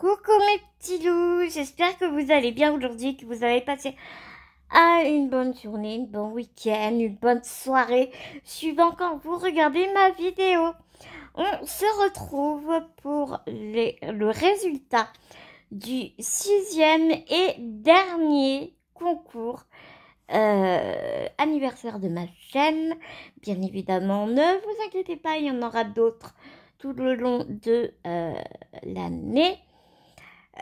Coucou mes petits loups, j'espère que vous allez bien aujourd'hui, que vous avez passé une bonne journée, un bon week-end, une bonne soirée, suivant quand vous regardez ma vidéo. On se retrouve pour le résultat du sixième et dernier concours euh, anniversaire de ma chaîne. Bien évidemment, ne vous inquiétez pas, il y en aura d'autres tout le long de euh, l'année.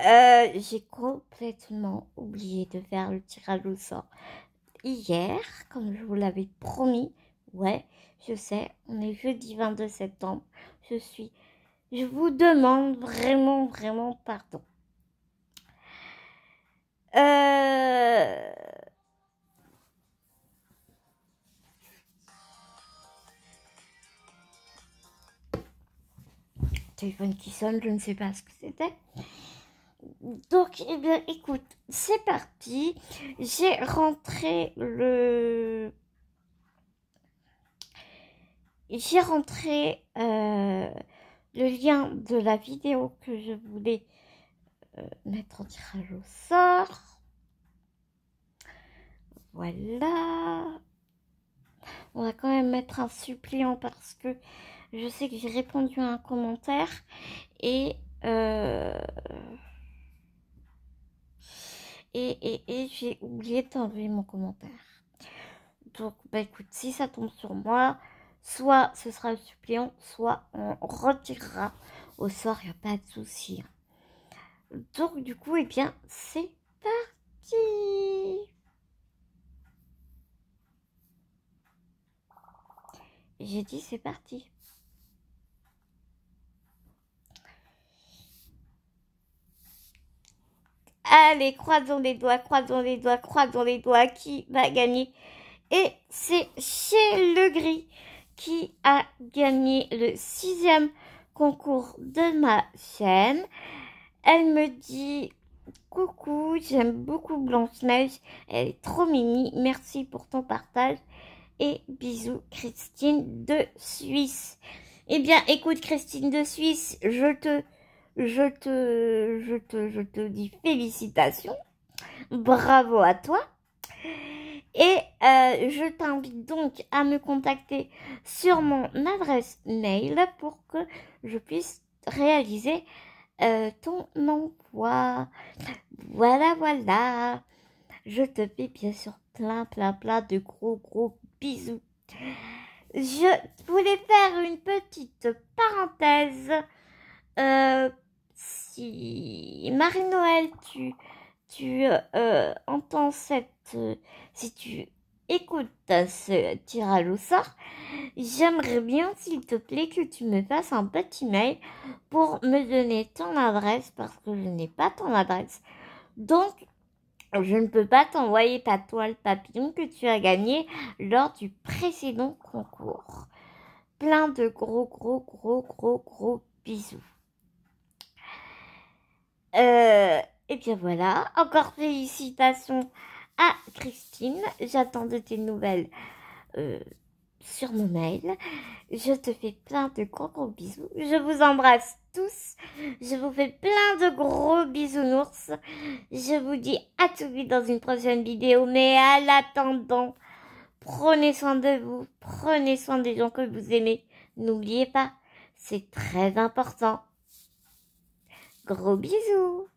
Euh, j'ai complètement oublié de faire le tirage au sort. Hier, comme je vous l'avais promis, ouais, je sais, on est jeudi 22 septembre. Je suis. Je vous demande vraiment, vraiment pardon. Euh. téléphone qui sonne, je ne sais pas ce que c'était donc, eh bien, écoute, c'est parti. J'ai rentré le... J'ai rentré euh, le lien de la vidéo que je voulais euh, mettre en tirage au sort. Voilà. On va quand même mettre un suppléant parce que je sais que j'ai répondu à un commentaire. Et... Euh, et, j'ai oublié d'enlever mon commentaire. Donc, bah écoute, si ça tombe sur moi, soit ce sera le suppléant, soit on retirera au soir, il n'y a pas de souci. Hein. Donc, du coup, et eh bien, c'est parti J'ai dit c'est parti Allez, croisons les doigts, croisons les doigts, croisons les doigts. Qui va gagner Et c'est chez Le Gris qui a gagné le sixième concours de ma chaîne. Elle me dit Coucou, j'aime beaucoup Blanche-Neige. Elle est trop mini. Merci pour ton partage. Et bisous, Christine de Suisse. Eh bien, écoute, Christine de Suisse, je te je te, je te, je te dis félicitations, bravo à toi. Et euh, je t'invite donc à me contacter sur mon adresse mail pour que je puisse réaliser euh, ton emploi. Voilà, voilà. Je te fais bien sûr plein, plein, plein de gros, gros bisous. Je voulais faire une petite parenthèse. Euh, si Marie-Noël, tu, tu euh, euh, entends cette... Euh, si tu écoutes ce tirage au sort, j'aimerais bien, s'il te plaît, que tu me fasses un petit mail pour me donner ton adresse parce que je n'ai pas ton adresse. Donc, je ne peux pas t'envoyer ta toile papillon que tu as gagnée lors du précédent concours. Plein de gros, gros, gros, gros, gros bisous. Euh, et bien voilà, encore félicitations à Christine. J'attends de tes nouvelles euh, sur mon mail. Je te fais plein de gros gros bisous. Je vous embrasse tous. Je vous fais plein de gros bisous bisounours. Je vous dis à tout vite dans une prochaine vidéo. Mais à l'attendant, prenez soin de vous. Prenez soin des gens que vous aimez. N'oubliez pas, c'est très important. Gros bisous